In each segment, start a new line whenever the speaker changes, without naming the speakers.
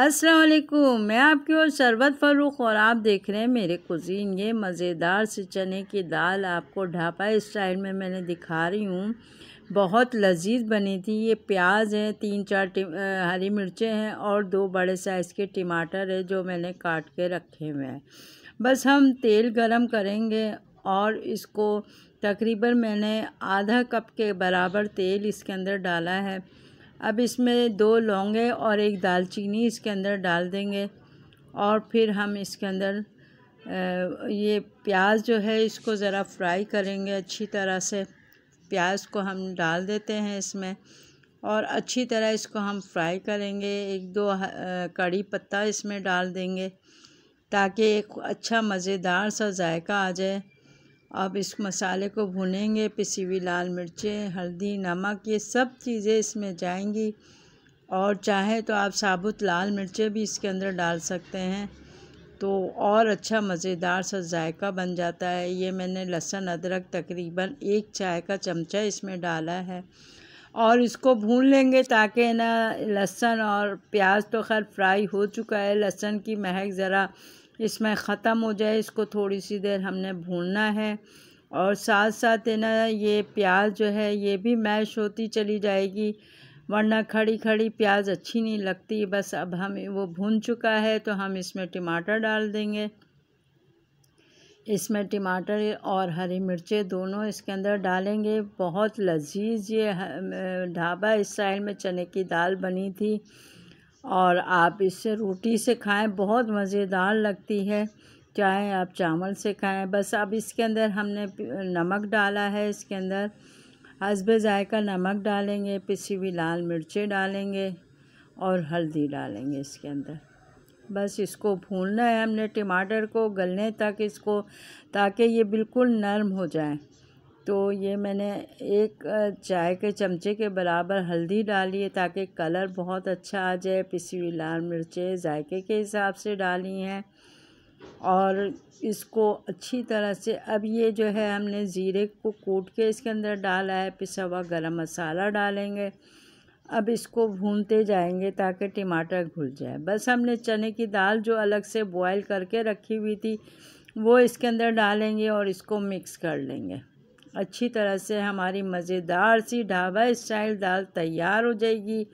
असलकुम मैं आपकी और शरबत फ़रूख और आप देख रहे हैं मेरे कुजीन ये मज़ेदार से चने की दाल आपको ढापा स्टाइल में मैंने दिखा रही हूँ बहुत लजीज बनी थी ये प्याज है तीन चार हरी मिर्चें हैं और दो बड़े साइज़ के टमाटर है जो मैंने काट के रखे हुए हैं बस हम तेल गरम करेंगे और इसको तकरीबन मैंने आधा कप के बराबर तेल इसके अंदर डाला है अब इसमें दो लौंगे और एक दालचीनी इसके अंदर डाल देंगे और फिर हम इसके अंदर ये प्याज जो है इसको ज़रा फ्राई करेंगे अच्छी तरह से प्याज को हम डाल देते हैं इसमें और अच्छी तरह इसको हम फ्राई करेंगे एक दो कड़ी पत्ता इसमें डाल देंगे ताकि एक अच्छा मज़ेदार सा जायका आ जाए अब इस मसाले को भुनेंगे पिसी हुई लाल मिर्चें हल्दी नमक ये सब चीज़ें इसमें जाएंगी और चाहे तो आप साबुत लाल मिर्चें भी इसके अंदर डाल सकते हैं तो और अच्छा मज़ेदार सा जायका बन जाता है ये मैंने लहसुन अदरक तकरीबन एक चाय का चमचा इसमें डाला है और इसको भून लेंगे ताकि ना लहसुन और प्याज तो खैर फ्राई हो चुका है लहसुन की महक ज़रा इसमें ख़त्म हो जाए इसको थोड़ी सी देर हमने भूनना है और साथ साथ है ना ये प्याज जो है ये भी मैश होती चली जाएगी वरना खड़ी खड़ी प्याज अच्छी नहीं लगती बस अब हम वो भून चुका है तो हम इसमें टमाटर डाल देंगे इसमें टमाटर और हरी मिर्चें दोनों इसके अंदर डालेंगे बहुत लजीज ये ढाबा इस साइड में चने की दाल बनी थी और आप इसे रोटी से खाएं बहुत मज़ेदार लगती है चाहे आप चावल से खाएं बस अब इसके अंदर हमने नमक डाला है इसके अंदर हसब ज़ायका नमक डालेंगे पिसी हुई लाल मिर्चें डालेंगे और हल्दी डालेंगे इसके अंदर बस इसको भूनना है हमने टमाटर को गलने तक इसको ताकि ये बिल्कुल नरम हो जाए तो ये मैंने एक चाय के चमचे के बराबर हल्दी डाली है ताकि कलर बहुत अच्छा आ जाए पिसी हुई लाल मिर्चें जायके के हिसाब से डाली हैं और इसको अच्छी तरह से अब ये जो है हमने ज़ीरे को कूट के इसके अंदर डाला है पिसा हुआ गरम मसाला डालेंगे अब इसको भूनते जाएंगे ताकि टमाटर घुल जाए बस हमने चने की दाल जो अलग से बॉयल करके रखी हुई थी वो इसके अंदर डालेंगे और इसको मिक्स कर लेंगे अच्छी तरह से हमारी मज़ेदार सी ढाबा स्टाइल दाल तैयार हो जाएगी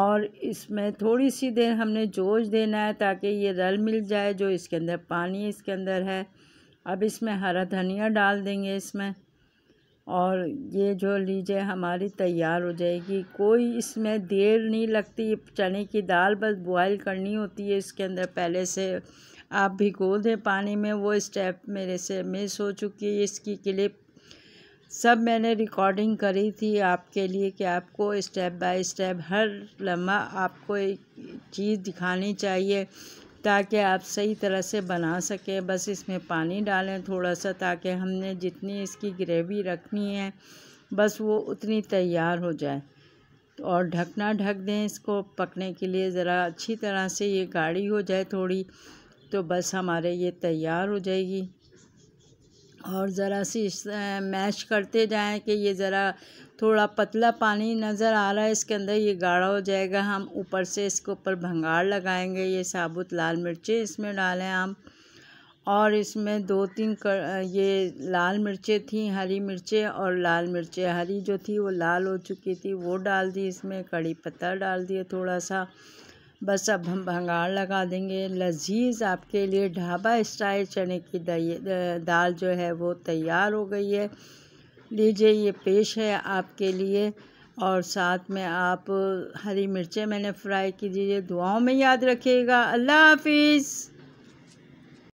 और इसमें थोड़ी सी देर हमने जोश देना है ताकि ये रल मिल जाए जो इसके अंदर पानी इसके अंदर है अब इसमें हरा धनिया डाल देंगे इसमें और ये जो लीजिए हमारी तैयार हो जाएगी कोई इसमें देर नहीं लगती चने की दाल बस बॉयल करनी होती है इसके अंदर पहले से आप भिगो दें पानी में वो स्टेप मेरे से मिस हो चुकी है इसकी क्लिप सब मैंने रिकॉर्डिंग करी थी आपके लिए कि आपको स्टेप बाय स्टेप हर लम्हा आपको एक चीज़ दिखानी चाहिए ताकि आप सही तरह से बना सकें बस इसमें पानी डालें थोड़ा सा ताकि हमने जितनी इसकी ग्रेवी रखनी है बस वो उतनी तैयार हो जाए और ढकना ढक दें इसको पकने के लिए ज़रा अच्छी तरह से ये गाढ़ी हो जाए थोड़ी तो बस हमारे ये तैयार हो जाएगी और ज़रा सी मैश करते जाएं कि ये ज़रा थोड़ा पतला पानी नज़र आ रहा है इसके अंदर ये गाढ़ा हो जाएगा हम ऊपर से इसके ऊपर भंगार लगाएंगे ये साबुत लाल मिर्चें इसमें डालें हम और इसमें दो तीन कर ये लाल मिर्चें थी हरी मिर्चें और लाल मिर्चें हरी जो थी वो लाल हो चुकी थी वो डाल दी इसमें कड़ी पत्ता डाल दिए थोड़ा सा बस अब हम भंगार लगा देंगे लजीज़ आपके लिए ढाबा स्टाइल चने की दाल जो है वो तैयार हो गई है लीजिए ये पेश है आपके लिए और साथ में आप हरी मिर्चें मैंने फ्राई की दीजिए दुआओं में याद रखिएगा अल्लाह हाफिज़